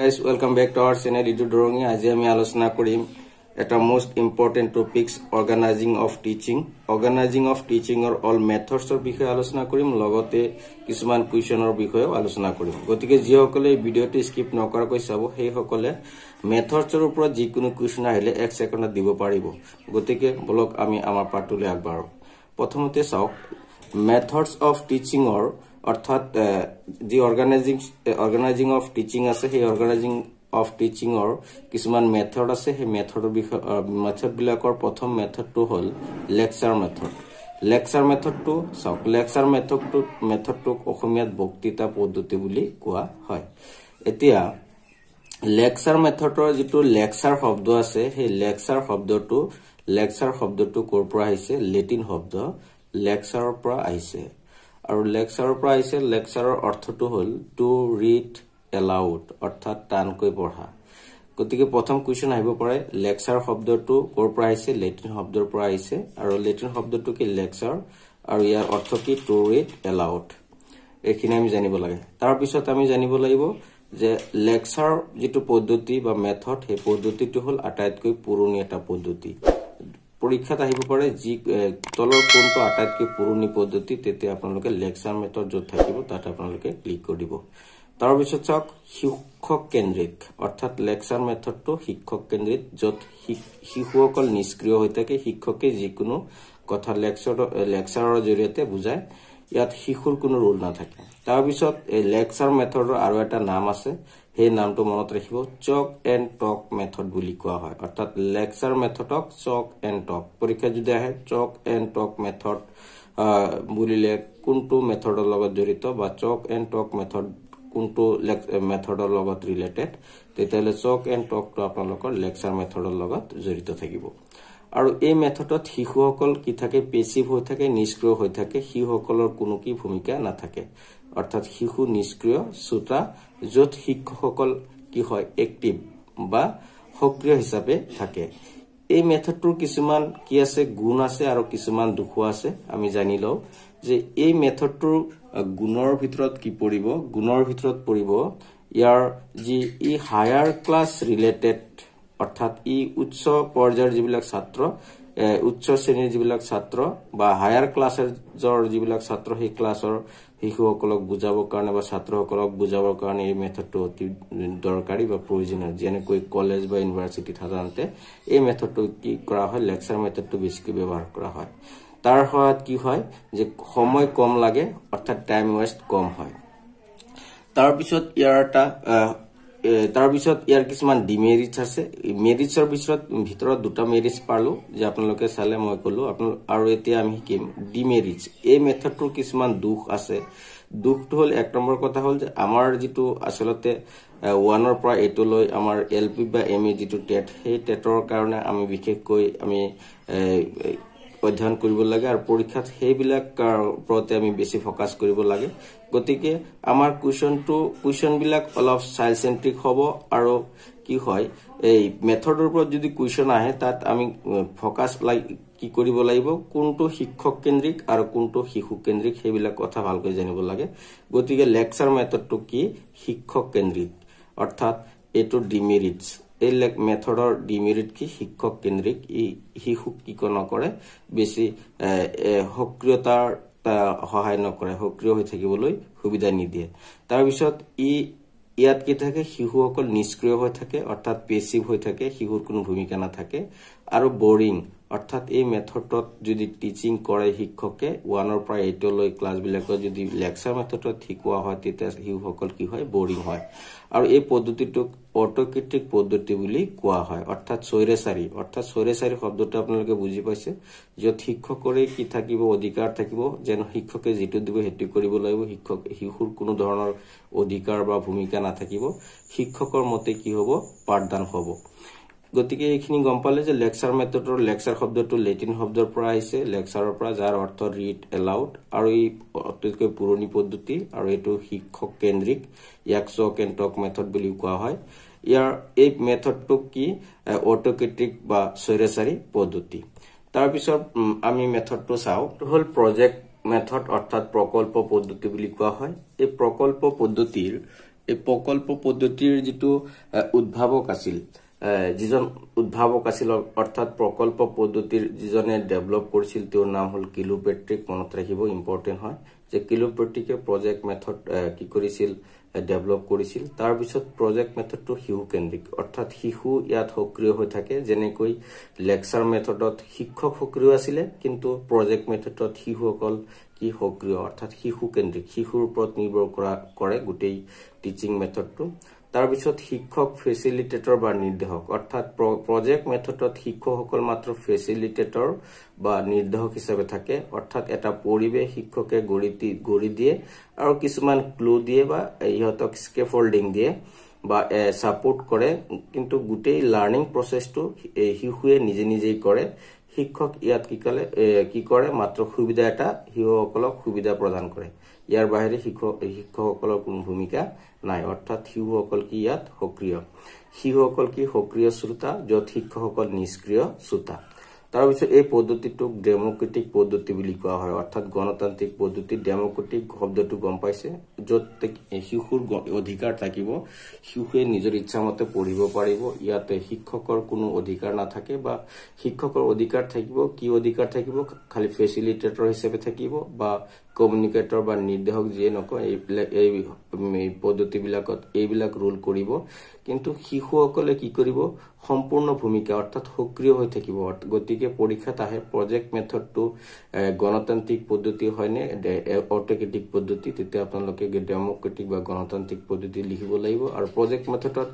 guys welcome back to our channel ইটো দৰঙি আজি আমি আলোচনা কৰিম এটা most important topic organising of teaching organising of টিচিঙৰ অল মেথডছৰ বিষয়ে আলোচনা কৰিম লগতে কিছুমান কুৱেশ্যনৰ বিষয়েও আলোচনা কৰিম গতিকে যিসকলে এই ভিডিঅ'টো স্কিপ নকৰাকৈ চাব সেইসকলে মেথডছৰ ওপৰত যিকোনো কুৱেশ্যন আহিলে এক ছেকেণ্ডত দিব পাৰিব গতিকে বলক আমি আমাৰ পাৰ্টটোলৈ আগবাঢ়ো প্ৰথমতে চাওক মেথডছ অফ টিচিঙৰ অৰ্থাৎ যি অৰ্গেনাইজিং অৰ্গেনাইজিং অফ টিচিং আছে সেই অৰ্গেনাইজিং অফ টিচিঙৰ কিছুমান মেথড আছে সেই মেথডৰ বিষয়ে মেথডবিলাকৰ প্ৰথম মেথডটো হ'ল লেকচাৰ মেথড লেকচাৰ মেথডটো চাওক লেকচাৰ মেথডটো মেথডটোক অসমীয়াত বক্তৃতা পদ্ধতি বুলি কোৱা হয় এতিয়া লেকচাৰ মেথডৰ যিটো লেকচাৰ শব্দ আছে সেই লেকচাৰ শব্দটো লেকচাৰ শব্দটো ক'ৰ পৰা আহিছে লেটিন শব্দ লেকচাৰৰ পৰা আহিছে আৰু লেকচাৰৰ পৰা আহিছে লেকচাৰৰ অৰ্থটো হ'ল টু ৰিড এলাউড অৰ্থাৎ টানকৈ পঢ়া গতিকে প্ৰথম কুৱেশ্যন আহিব পাৰে লেকচাৰ শব্দটো ক'ৰ পৰা আহিছে লেটিন শব্দৰ পৰা আহিছে আৰু লেটিন শব্দটো কি লেকচাৰ আৰু ইয়াৰ অৰ্থ কি টু ৰিড এলাউড এইখিনি আমি জানিব লাগে তাৰপিছত আমি জানিব লাগিব যে লেকচাৰ যিটো পদ্ধতি বা মেথড সেই পদ্ধতিটো হ'ল আটাইতকৈ পুৰণি এটা পদ্ধতি পৰীক্ষাত আহিব পাৰে যি তলৰ কোনটো আটাইতকৈ পুৰণি পদ্ধতি তেতিয়া আপোনালোকে লেকচাৰ মেথড য'ত থাকিব তাত আপোনালোকে ক্লিক কৰি দিব তাৰপিছত চাওক শিক্ষক কেন্দ্ৰিক অৰ্থাৎ লেকচাৰ মেথডটো শিক্ষক কেন্দ্ৰিক য'ত শিশুসকল নিষ্ক্ৰিয় হৈ থাকে শিক্ষকে যিকোনো কথা লেকচাৰ লেকচাৰৰ জৰিয়তে বুজায় ইয়াত শিশুৰ কোনো ৰোল নাথাকে তাৰপিছত এই লেকচাৰ মেথডৰ আৰু এটা নাম আছে সেই নামটো মনত ৰাখিব চক এণ্ড টক মেথড বুলি কোৱা হয় অৰ্থাৎ লেকচাৰ মেথডক চক এণ্ড টক পৰীক্ষা যদি আহে চক এণ্ড টক মেথড বুলিলে কোনটো মেথডৰ লগত জড়িত বা চক এণ্ড টক মেথড কোনটো মেথডৰ লগত ৰিলেটেড তেতিয়াহ'লে চক এণ্ড টকটো আপোনালোকৰ লেকচাৰ মেথডৰ লগত জড়িত থাকিব আৰু এই মেথডত শিশুসকল কি থাকে পেচিভ হৈ থাকে নিষ্ক্ৰিয় হৈ থাকে শিশুসকলৰ কোনো কি ভূমিকা নাথাকে অৰ্থাৎ শিশু নিষ্ক্ৰিয় শ্ৰোতা য'ত শিক্ষকসকল কি হয় এক্টিভ বা সক্ৰিয় হিচাপে থাকে এই মেথডটোৰ কিছুমান কি আছে গুণ আছে আৰু কিছুমান দুখো আছে আমি জানি লওঁ যে এই মেথডটোৰ গুণৰ ভিতৰত কি পৰিব গুণৰ ভিতৰত পৰিব ইয়াৰ যি ই হায়াৰ ক্লাছ ৰিলেটেড অৰ্থাৎ ই উচ্চ পৰ্যায়ৰ যিবিলাক ছাত্ৰ উচ্চ শ্ৰেণীৰ যিবিলাক ছাত্ৰ বা হায়াৰ ক্লাছৰ যিবিলাক ছাত্ৰ সেই ক্লাছৰ শিশুসকলক বুজাবৰ কাৰণে বা ছাত্ৰসকলক বুজাবৰ কাৰণে এই মেথডটো অতি দৰকাৰী বা প্ৰয়োজনীয় যেনেকৈ কলেজ বা ইউনিভাৰ্চিটিত সাধাৰণতে এই মেথডটো কি কৰা হয় লেকচাৰ মেথডটো বেছিকৈ ব্যৱহাৰ কৰা হয় তাৰ সহায়ত কি হয় যে সময় কম লাগে অৰ্থাৎ টাইম ৱেষ্ট কম হয় তাৰপিছত ইয়াৰ এটা তাৰপিছত ইয়াৰ কিছুমান ডিমেৰিটচ আছে মেৰিটচৰ পিছত ভিতৰত দুটা মেৰিটচ পালোঁ যে আপোনালোকে চালে মই ক'লো আপোনালোক আৰু এতিয়া আমি শিকিম ডিমেৰিটচ এই মেথডটোৰ কিছুমান দুখ আছে দুখটো হ'ল এক নম্বৰ কথা হ'ল যে আমাৰ যিটো আচলতে ওৱানৰ পৰা এইটোলৈ আমাৰ এল পি বা এম ই যিটো টেট সেই টেটৰ কাৰণে আমি বিশেষকৈ আমি অধ্যয়ন কৰিব লাগে আৰু পৰীক্ষাত সেইবিলাকৰ ওপৰতে আমি বেছি ফ'কাছ কৰিব লাগে গতিকে আমাৰ কুৱেশ্যনটো কুৱেশ্যনবিলাক অলপ চাইল্ড চেণ্ট্ৰিক হ'ব আৰু কি হয় এই মেথডৰ ওপৰত যদি কুৱেশ্যন আহে তাত আমি ফ'কাছ কি কৰিব লাগিব কোনটো শিক্ষক কেন্দ্ৰিক আৰু কোনটো শিশু কেন্দ্ৰিক সেইবিলাক কথা ভালকৈ জানিব লাগে গতিকে লেকচাৰ মেথডটো কি শিক্ষক কেন্দ্ৰিক অৰ্থাৎ এইটো ডিমেৰিটছ এই লেক মেথডৰ ডিমেৰিট কি শিক্ষক কেন্দ্ৰিক ই শিশুক কি নকৰে বেছি সক্ৰিয়তাৰ সহায় নকৰে সক্ৰিয় হৈ থাকিবলৈ সুবিধা নিদিয়ে তাৰপিছত ই ইয়াত কি থাকে শিশুসকল নিষ্ক্ৰিয় হৈ থাকে অৰ্থাৎ পেচিভ হৈ থাকে শিশুৰ কোনো ভূমিকা নাথাকে আৰু বৰিং অৰ্থাৎ এই মেথডত যদি টিচিং কৰে শিক্ষকে ওৱানৰ পৰা এইটলৈ ক্লাছবিলাকত যদি লেকচাৰ মেথডত শিকোৱা হয় তেতিয়া শিশুসকল কি হয় বৰিং হয় আৰু এই পদ্ধতিটোক অৰ্থকৃতিক পদ্ধতি বুলি কোৱা হয় অৰ্থাৎ চৈৰে চাৰি অৰ্থাৎ চৈৰে চাৰি শব্দটো আপোনালোকে বুজি পাইছে য'ত শিক্ষকৰে কি থাকিব অধিকাৰ থাকিব যেন শিক্ষকে যিটো দিব সেইটো কৰিব লাগিব শিক্ষক শিশুৰ কোনো ধৰণৰ অধিকাৰ বা ভূমিকা নাথাকিব শিক্ষকৰ মতে কি হ'ব পাঠদান হ'ব গতিকে এইখিনি গম পালে যে লেকচাৰ মেথডৰ লেকচাৰ শব্দটো লেটিন শব্দৰ পৰা আহিছে লেকচাৰৰ পৰা যাৰ অৰ্থ ৰিড এলাউড আৰু এই আটাইতকৈ পুৰণি পদ্ধতি আৰু এইটো শিক্ষক কেন্দ্ৰিক ইয়াক চক এণ্ড মেথড বুলি কোৱা হয় ইয়াৰ এই মেথডটো কি অট'কেট্ৰিক বা চৈৰাচাৰী পদ্ধতি তাৰপিছত আমি মেথডটো চাওঁ হ'ল প্ৰজেক্ট মেথড অৰ্থাৎ প্ৰকল্প পদ্ধতি বুলি কোৱা হয় এই প্ৰকল্প পদ্ধতিৰ এই প্ৰকল্প পদ্ধতিৰ যিটো উদ্ভাৱক আছিল যিজন উদ্ভাৱক আছিল অৰ্থাৎ প্ৰকল্প পদ্ধতিৰ যিজনে ডেভেলপ কৰিছিল তেওঁৰ নাম হ'ল কিলোপেট্ৰিক মনত ৰাখিব ইম্পৰ্টেণ্ট হয় যে কিলোপেট্ৰিকে প্ৰজেক্ট মেথড কি কৰিছিল ডেভেলপ কৰিছিল তাৰপিছত প্ৰজেক্ট মেথডটো শিশুকেন্দ্ৰিক অৰ্থাৎ শিশু ইয়াত সক্ৰিয় হৈ থাকে যেনেকৈ লেকচাৰ মেথডত শিক্ষক সক্ৰিয় আছিলে কিন্তু প্ৰজেক্ট মেথডত শিশুসকল কি সক্ৰিয় অৰ্থাৎ শিশুকেন্দ্ৰিক শিশুৰ ওপৰত নিৰ্ভৰ কৰা কৰে গোটেই টিচিং মেথডটো তাৰ পিছত শিক্ষক ফেচিলিটেটৰ বা নিৰ্দেশক অৰ্থাৎ প্ৰজেক্ট মেথডত শিক্ষকসকল মাত্ৰ ফেচিলিটেটৰ বা নিৰ্দেশক হিচাপে থাকে অৰ্থাৎ এটা পৰিৱেশ শিক্ষকে গঢ়ি গঢ়ি দিয়ে আৰু কিছুমান ক্লু দিয়ে বা ইহঁতক স্কেপ হল্ডিং দিয়ে বা ছাপৰ্ট কৰে কিন্তু গোটেই লাৰ্ণিং প্ৰচেছটো শিশুৱে নিজে নিজেই কৰে শিক্ষক ইয়াত কি কলে কি কৰে মাত্ৰ সুবিধা এটা শিশুসকলক সুবিধা প্ৰদান কৰে ইয়াৰ বাহিৰে শিক্ষক শিক্ষকসকলৰ কোনো ভূমিকা নাই অৰ্থাৎ শিশুসকল কি ইয়াত সক্ৰিয় শিশুসকল কি সক্ৰিয় শ্ৰোতা য'ত শিক্ষকসকল নিষ্ক্ৰিয় শ্ৰোতা তাৰপিছত এই পদ্ধতিটোক ডেমক্ৰেটিক পদ্ধতি বুলি কোৱা হয় অৰ্থাৎ গণতান্ত্ৰিক পদ্ধতি ডেমক্ৰেটিক শব্দটো গম পাইছে য'ত শিশুৰ অধিকাৰ থাকিব শিশুৱে নিজৰ ইচ্ছামতে পঢ়িব পাৰিব ইয়াতে শিক্ষকৰ কোনো অধিকাৰ নাথাকে বা শিক্ষকৰ অধিকাৰ থাকিব কি অধিকাৰ থাকিব খালী ফেচিলিটেটৰ হিচাপে থাকিব বা কমিউনিকেটৰ বা নিৰ্দেশক যিয়ে নকয় এইবিলাক এই পদ্ধতিবিলাকত এইবিলাক ৰোল কৰিব কিন্তু শিশুসকলে কি কৰিব সম্পূৰ্ণ ভূমিকা অৰ্থাৎ সক্ৰিয় হৈ থাকিব গতিকে পৰীক্ষাত আহে প্ৰজেক্ট মেথডটো গণতান্ত্ৰিক পদ্ধতি হয়নে অট'কেটিক পদ্ধতি তেতিয়া আপোনালোকে ডেম'ক্ৰেটিক বা গণতান্ত্ৰিক পদ্ধতি লিখিব লাগিব আৰু প্ৰজেক্ট মেথডত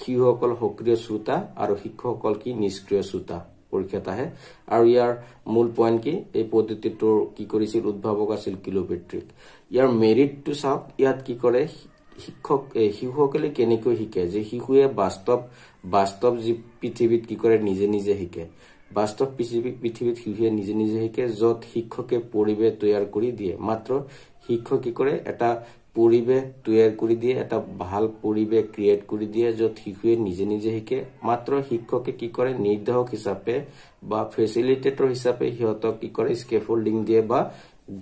শিশুসকল সক্ৰিয় শ্ৰোতা আৰু শিক্ষকসকল কি নিষ্ক্ৰিয় শ্ৰোতা পৰীক্ষাত আহে আৰু ইয়াৰ মূল পইণ্ট কি এই পদ্ধতিটোৰ কি কৰিছিল উদ্ভাৱক আছিল কিলোপেট্ৰিক ইয়াৰ মেৰিটটো চাওক ইয়াত কি কৰে শিক্ষক শিশুসকলে কেনেকৈ শিকে যে শিশুৱে বাস্তৱ বাস্তৱ যি পৃথিৱীত কি কৰে নিজে নিজে শিকে বাস্তৱ পৃথিৱীত পৃথিৱীত শিশুৱে নিজে নিজে শিকে যত শিক্ষকে পৰিৱেশ তৈয়াৰ কৰি দিয়ে মাত্ৰ শিক্ষক কি কৰে এটা পৰিৱেশ তৈয়াৰ কৰি দিয়ে এটা ভাল পৰিৱেশ ক্ৰিয়েট কৰি দিয়ে য'ত শিশুৱে নিজে নিজে শিকে মাত্ৰ শিক্ষকে কি কৰে নিৰ্দেশক হিচাপে বা ফেচিলিটেটৰ হিচাপে সিহঁতক কি কৰে স্কেফল্ডিং দিয়ে বা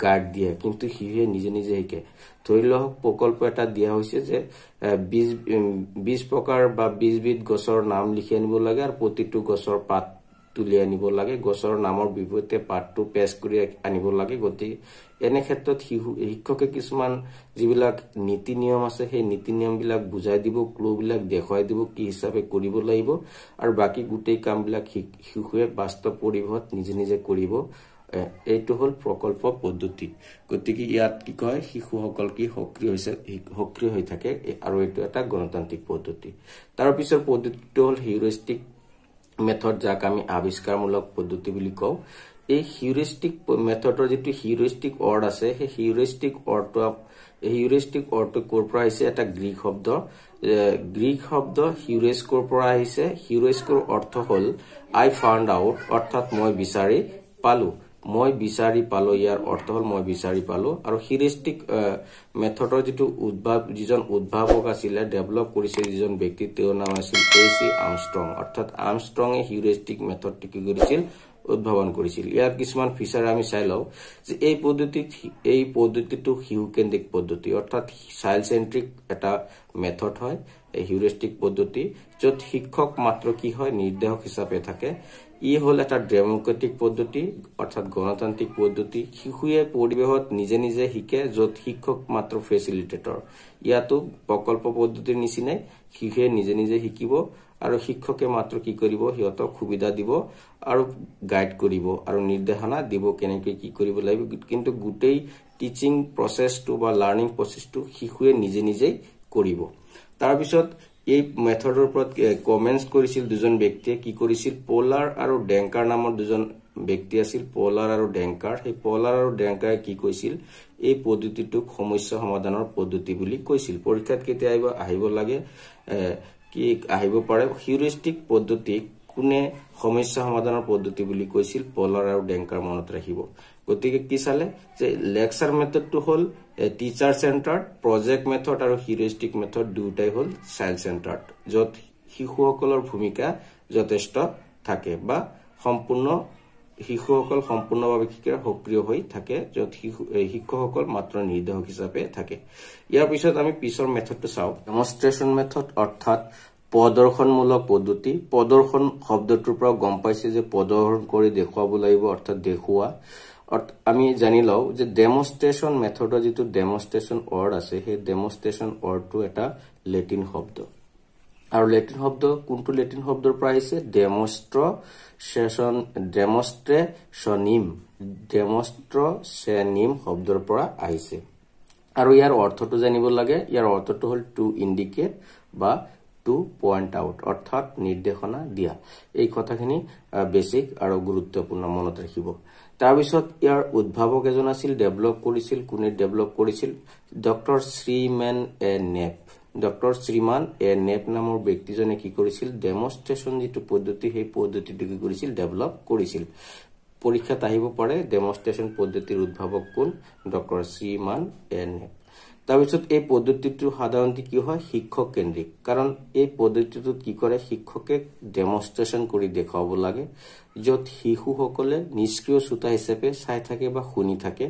গাৰ্ড দিয়ে কিন্তু শিশুৱে নিজে নিজে শিকে ধৰি লওক প্ৰকল্প এটা দিয়া হৈছে যে বিছ বিছ প্ৰকাৰ বা বিছবিধ গছৰ নাম লিখি আনিব লাগে আৰু প্ৰতিটো গছৰ পাত তুলি আনিব লাগে গছৰ নামৰ বিপৰীতে পাঠটো পেচ কৰি আনিব লাগে গতিকে এনে ক্ষেত্ৰত শিশু শিক্ষকে কিছুমান যিবিলাক নীতি নিয়ম আছে সেই নীতি নিয়মবিলাক বুজাই দিব ক্লুবিলাক দেখুৱাই দিব কি হিচাপে কৰিব লাগিব আৰু বাকী গোটেই কামবিলাক শিশুৱে বাস্তৱ পৰিৱেশত নিজে নিজে কৰিব এইটো হ'ল প্ৰকল্প পদ্ধতি গতিকে ইয়াত কি কয় শিশুসকল কি সক্ৰিয় হৈছে সক্ৰিয় হৈ থাকে আৰু এইটো এটা গণতান্ত্ৰিক পদ্ধতি তাৰপিছৰ পদ্ধতিটো হ'ল হিউৰিষ্টিক মেথড যাক আমি আৱিষ্কাৰমূলক পদ্ধতি বুলি কওঁ এই হিউৰিষ্টিক মেথডৰ যিটো হিউৰিষ্টিক অৰ্ড আছে সেই হিউৰিষ্টিক অৰ্ডটো হিউৰিষ্টিক অৰ্ডটো ক'ৰ পৰা আহিছে এটা গ্ৰীক শব্দ গ্ৰীক শব্দ হিউৰেস্কৰ পৰা আহিছে হিউৰেস্কৰ অৰ্থ হ'ল আই ফাউণ্ড আউট অৰ্থাৎ মই বিচাৰি পালোঁ মই বিচাৰি পালো ইয়াৰ অৰ্থ হল মই বিচাৰি পালো আৰু হিৰিষ্টিক মেথডৰ যিটো উদ্ভাৱ যিজন উদ্ভাৱক আছিলে ডেভেলপ কৰিছে যিজন ব্যক্তি তেওঁৰ নাম আছিল এ চি আমষ্ট্ৰং অৰ্থাৎ আমষ্ট্ৰঙে হিউৰিষ্টিক মেথডটো কি কৰিছিল উদ্ভাৱন কৰিছিল ইয়াৰ কিছুমান ফিচাৰ আমি চাই লওঁ যে এই পদ্ধতিত এই পদ্ধতিটো শিশুকেন্দ্ৰিক পদ্ধতি অৰ্থাৎ চাইল্ড চেণ্ট্ৰিক এটা মেথড হয় হিউৰিষ্টিক পদ্ধতি য'ত শিক্ষক মাত্ৰ কি হয় নিৰ্দেশক হিচাপে থাকে ই হল এটা ডেমক্ৰেটিক পদ্ধতি অৰ্থাৎ গণতান্ত্ৰিক পদ্ধতি শিশুৱে পৰিৱেশত নিজে নিজে শিকে য'ত শিক্ষক মাত্ৰ ফেচিলিটেটৰ ইয়াতো প্ৰকল্প পদ্ধতিৰ নিচিনাই শিশুৱে নিজে নিজে শিকিব আৰু শিক্ষকে মাত্ৰ কি কৰিব সিহঁতক সুবিধা দিব আৰু গাইড কৰিব আৰু নিৰ্দেশনা দিব কেনেকৈ কি কৰিব লাগিব কিন্তু গোটেই টিচিং প্ৰচেছটো বা লাৰ্ণিং প্ৰচেছটো শিশুৱে নিজে নিজেই কৰিব তাৰপিছত এই মেথডৰ ওপৰত কমেণ্টছ কৰিছিল দুজন ব্যক্তিয়ে কি কৰিছিল পলাৰ আৰু ডেংকাৰ নামৰ দুজন ব্যক্তি আছিল পলাৰ আৰু ডেংকাৰ সেই পলাৰ আৰু ডেংকাৰে কি কৈছিল এই পদ্ধতিটোক সমস্যা সমাধানৰ পদ্ধতি বুলি কৈছিল পৰীক্ষাত কেতিয়া আহিব আহিব লাগে কি আহিব পাৰে হিউৰিষ্টিক পদ্ধতি কোনে সমস্যা সমাধানৰ পদ্ধতি বুলি কৈছিল পলাৰ আৰু ডেংকাৰ মনত ৰাখিব গতিকে কি চালে যে লেকচাৰ মেথডটো হ'ল টিচাৰ চেণ্টাৰ প্ৰজেক্ট মেথড আৰু হিৰেষ্টিক মেথড দুয়োটাই হ'ল চাইল্ড চেণ্টাৰ য'ত শিশুসকলৰ ভূমিকা যথেষ্ট থাকে বা সম্পূৰ্ণ শিশুসকল সম্পূৰ্ণভাৱে শিকাৰ সক্ৰিয় হৈ থাকে য'ত শিক্ষকসকল মাত্ৰ নিৰ্দেশক হিচাপে থাকে ইয়াৰ পিছত আমি পিছৰ মেথডটো চাওঁ ডেমনষ্ট্ৰেশ্যন মেথড অৰ্থাৎ প্ৰদৰ্শনমূলক পদ্ধতি প্ৰদৰ্শন শব্দটোৰ পৰা গম পাইছে যে প্ৰদৰ্শন কৰি দেখুৱাব লাগিব অৰ্থাৎ দেখুওৱা আমি জানি লওঁ যে ডেমষ্ট্ৰেশ্যন মেথডৰ যিটো ডেমষ্ট্ৰেশ্যন ৱৰ্ড আছে সেই ডেমষ্ট্ৰেশ্যন ৱৰ্ডটো এটা লেটিন শব্দ আৰু লেটিন শব্দ কোনটো লেটিন শব্দৰ পৰা আহিছে ডেমষ্ট্ৰেশ্যন ডেমষ্ট্ৰেশ্বনিম ডেমষ্ট্ৰেনিম শব্দৰ পৰা আহিছে আৰু ইয়াৰ অৰ্থটো জানিব লাগে ইয়াৰ অৰ্থটো হ'ল টু ইণ্ডিকেট বা টু পইণ্ট আউট অৰ্থাৎ নিৰ্দেশনা দিয়া এই কথাখিনি বেছিক আৰু গুৰুত্বপূৰ্ণ মনত ৰাখিব তাৰপিছত ইয়াৰ উদ্ভাৱক এজন আছিল ডেভেলপ কৰিছিল কোনে ডেভেলপ কৰিছিল ডক্টৰ শ্ৰীমেন এ নেপ ডক্টৰ শ্ৰীমান এ নেপ নামৰ ব্যক্তিজনে কি কৰিছিল ডেমনষ্ট্ৰেশ্যন যিটো পদ্ধতি সেই পদ্ধতিটো কি কৰিছিল ডেভেলপ কৰিছিল পৰীক্ষাত আহিব পাৰে ডেমনষ্ট্ৰেশ্যন পদ্ধতিৰ উদ্ভাৱক কোন ডক্টৰ শ্ৰীমান এ নেপ তাৰপিছত এই পদ্ধতিটো সাধাৰণতে কি হয় শিক্ষক কেন্দ্ৰিক কাৰণ এই পদ্ধতিটোত কি কৰে শিক্ষকে ডেমনষ্ট্ৰেশ্যন কৰি দেখুৱাব লাগে য'ত শিশুসকলে নিষ্ক্ৰিয় শ্ৰোতা হিচাপে চাই থাকে বা শুনি থাকে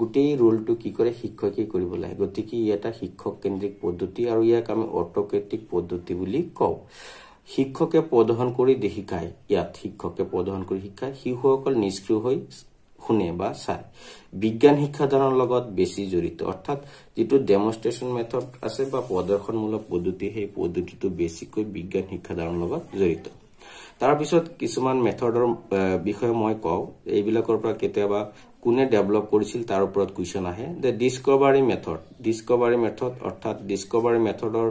গোটেই ৰোলটো কি কৰে শিক্ষকে কৰিব লাগে গতিকে ই এটা শিক্ষক কেন্দ্ৰিক পদ্ধতি আৰু ইয়াক আমি অট'ক্ৰেটিক পদ্ধতি বুলি কওঁ শিক্ষকে প্ৰদৰ্শন কৰি শিকায় ইয়াত শিক্ষকে প্ৰদৰ্শন কৰি শিকায় শিশুসকল নিষ্ক্ৰিয় হৈ শুনে বা চায় বিজ্ঞান শিক্ষাদানৰ লগত বেছি জড়িত অৰ্থাৎ যিটো ডেমনষ্ট্ৰেশ্যন মেথড আছে বা প্ৰদৰ্শনমূলক পদ্ধতি সেই পদ্ধতিটো বেছিকৈ বিজ্ঞান শিক্ষাদানৰ লগত জড়িত তাৰপিছত কিছুমান মেথডৰ বিষয়ে মই কওঁ এইবিলাকৰ পৰা কেতিয়াবা কোনে ডেভেলপ কৰিছিল তাৰ ওপৰত কুৱেশ্যন আহে যে ডিছকভাৰী মেথড ডিচকভাৰী মেথড অৰ্থাৎ ডিচকভাৰী মেথডৰ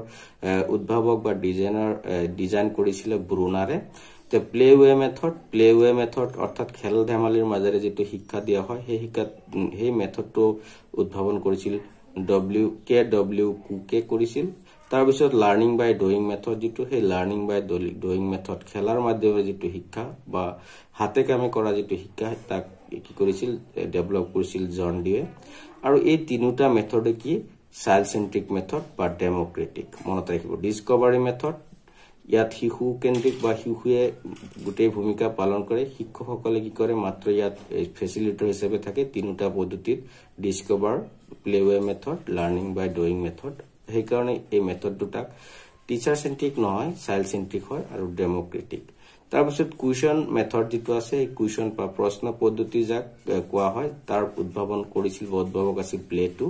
উদ্ভাৱক বা ডিজাইনাৰ ডিজাইন কৰিছিলে ব্ৰুনাৰে এতিয়া play way method play way method অৰ্থাৎ খেল ধেমালিৰ মাজেৰে যিটো শিক্ষা দিয়া হয় সেই শিক্ষা সেই মেথডটো উদ্ভাৱন কৰিছিল ডব্লিউ কে ডব্লিউ কুকে কৰিছিল তাৰপিছত লাৰ্ণিং বাই ড্ৰয়িং মেথড যিটো সেই লাৰ্ণিং বাই ড্ৰয়িং মেথড খেলাৰ মাধ্যমেৰে যিটো শিক্ষা বা হাতে কামে কৰা যিটো শিক্ষা তাক কি কৰিছিল ডেভেলপ কৰিছিল জন ডিয়ে আৰু এই তিনিওটা মেথডে কি চাইল্ড চেণ্ট্ৰিক মেথড বা ডেম'ক্ৰেটিক মনত ৰাখিব ডিছকভাৰী মেথড ইয়াত শিশু কেন্দ্ৰিক বা শিশুৱে গোটেই ভূমিকা পালন কৰে শিক্ষকসকলে কি কৰে মাত্ৰ ইয়াত ফেচিলিটৰ হিচাপে থাকে তিনিটা পদ্ধতিত discover play way method learning by drawing method সেইকাৰণে এই মেথড দুটাক টিচাৰ চেণ্ট্ৰিক নহয় চাইল্ড চেণ্ট্ৰিক হয় আৰু ডেম'ক্ৰেটিক তাৰপিছত কুইশ্যন মেথড যিটো আছে এই কুইশ্যন বা প্ৰশ্ন পদ্ধতি যাক কোৱা হয় তাৰ উদ্ভাৱন কৰিছিল উদ্ভাৱক আছিল প্লেটো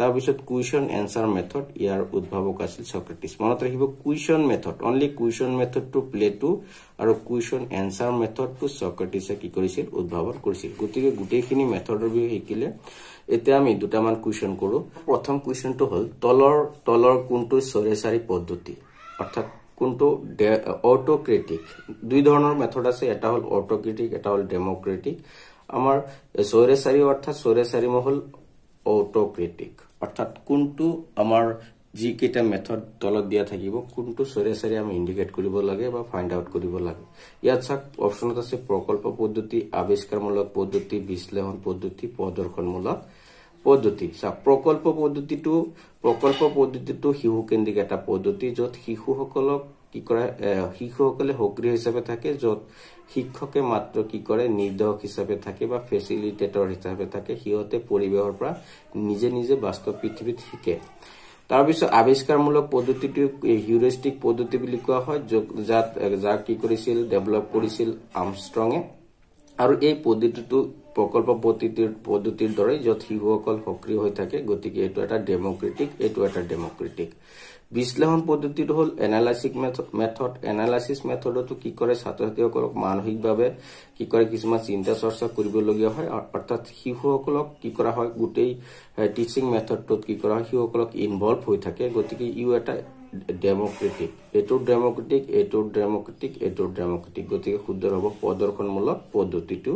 তাৰপিছত কুৱেশ্যন এনচাৰ মেথড ইয়াৰ উদ্ভাৱক আছিল চক্ৰেটিছ মনত ৰাখিব question method only question method to Plato আৰু কুৱেশ্যন এনচাৰ মেথড টু চক্ৰেটিছে কি কৰিছিল উদ্ভাৱন কৰিছিল গতিকে গোটেইখিনি মেথডৰ বিষয়ে শিকিলে এতিয়া আমি দুটামান কুৱেশ্যন কৰো প্ৰথম কুৱেশ্যনটো হল তলৰ তলৰ কোনটো চৰেচাৰী পদ্ধতি অৰ্থাৎ কোনটো অৰ্টক্ৰেটিক দুই ধৰণৰ মেথড আছে এটা হল অৰ্টক্ৰেটিক এটা হল ডেম'ক্ৰেটিক আমাৰ চৰেচাৰী অৰ্থাৎ চৰেচাৰী মহল অট'ক্ৰেটিক অৰ্থাৎ কোনটো আমাৰ যি কেইটা মেথড তলত দিয়া থাকিব কোনটো চৰে চৰে আমি ইণ্ডিকেট কৰিব লাগে বা ফাইণ্ড আউট কৰিব লাগে ইয়াত চাওক অপশ্যনত আছে প্ৰকল্প পদ্ধতি আৱিষ্কাৰমূলক পদ্ধতি বিশ্লেষণ পদ্ধতি প্ৰদৰ্শনমূলক পদ্ধতি চাওক প্ৰকল্প পদ্ধতিটো প্ৰকল্প পদ্ধতিটো শিশুকেন্দ্ৰিক এটা পদ্ধতি য'ত শিশুসকলক কি কৰে শিশুসকলে সক্ৰিয় হিচাপে থাকে য'ত শিক্ষকে মাত্ৰ কি কৰে নিৰ্দেশক হিচাপে থাকে বা ফেচিলিটেটৰ হিচাপে থাকে সিহঁতে পৰিৱেশৰ পৰা নিজে নিজে বাস্তৱ পৃথিৱীত শিকে তাৰপিছত আৱিষ্কাৰমূলক পদ্ধতিটো হিউৰিষ্টিক পদ্ধতি বুলি কোৱা হয় যাক যাক কি কৰিছিল ডেভেলপ কৰিছিল আমষ্ট্ৰঙে আৰু এই পদ্ধতিটো প্ৰকল্প পদ্ধতিৰ পদ্ধতিৰ দৰে য'ত শিশুসকল সক্ৰিয় হৈ থাকে গতিকে এইটো এটা ডেম'ক্ৰেটিক এইটো এটা ডেম'ক্ৰেটিক বিশ্লেষণ পদ্ধতিটো হল এনালাইচিক মেথড এনালাইচিছ মেথডতো কি কৰে ছাত্ৰ ছাত্ৰীসকলক মানসিকভাৱে কি কৰে কিছুমান চিন্তা চৰ্চা কৰিবলগীয়া হয় অৰ্থাৎ শিশুসকলক কি কৰা হয় গোটেই টিচিং মেথডটোত কি কৰা হয় শিশুসকলক ইনভল্ভ হৈ থাকে গতিকে ইও এটা ডেমক্ৰেটিক এইটো ডেমক্ৰেটিক এইটো ডেমক্ৰেটিক এইটো ডেমক্ৰেটিক গতিকে শুদ্ধ হ'ব প্ৰদৰ্শনমূলক পদ্ধতিটো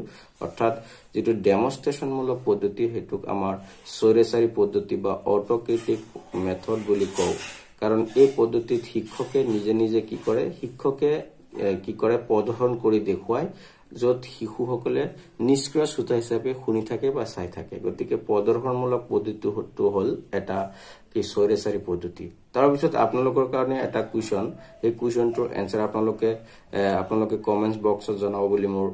অৰ্থাৎ যিটো ডেমনষ্ট্ৰেশ্যনমূলক পদ্ধতি সেইটোক আমাৰ চৰেচাৰী পদ্ধতি বা অট'ক্ৰেটিক মেথড বুলি কওঁ কারণ এই পদ্ধতিত শিক্ষকে নিজে নিজে কি করে শিক্ষকে কি করে প্রদর্শন করে দেখায় যত শিশুসকলে নিষ্ক্রিয় শ্রোতা হিসাবে শুনে থাকে বা চাই থাকে গতি প্রদর্শনমূলক পদ্ধতিটো হল এটা কি চৈরেচারী পদ্ধতি তারপর আপনার কারণে একটা কুয়েশন সেই কুয়েশনটির এনসার আপনাদের আপনাদের কমেন্টস বক্সত জানাব বলে মোর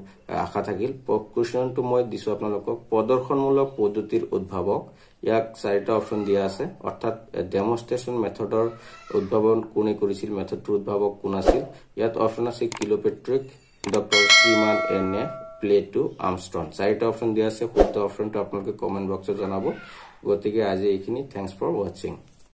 আশা থাকিল কুয়েশনটি মানে দিছ আপনাদের প্রদর্শনমূলক পদ্ধতির উদ্ভাবক ইয়াক চাৰিটা অপশ্যন দিয়া আছে অৰ্থাৎ ডেমনষ্ট্ৰেশ্যন মেথডৰ উদ্ভাৱন কোনে কৰিছিল মেথডটোৰ উদ্ভাৱক কোন আছিল ইয়াত অপশ্যন আছে কিলোপেট্ৰিক ডক্টৰ শ্ৰীমান N A Plato Armstrong চাৰিটা অপশ্যন দিয়া আছে শুদ্ধ অপশ্যনটো আপোনালোকে কমেণ্ট বক্সত জনাব গতিকে আজি এইখিনি থেংকছ ফৰ ৱাচিং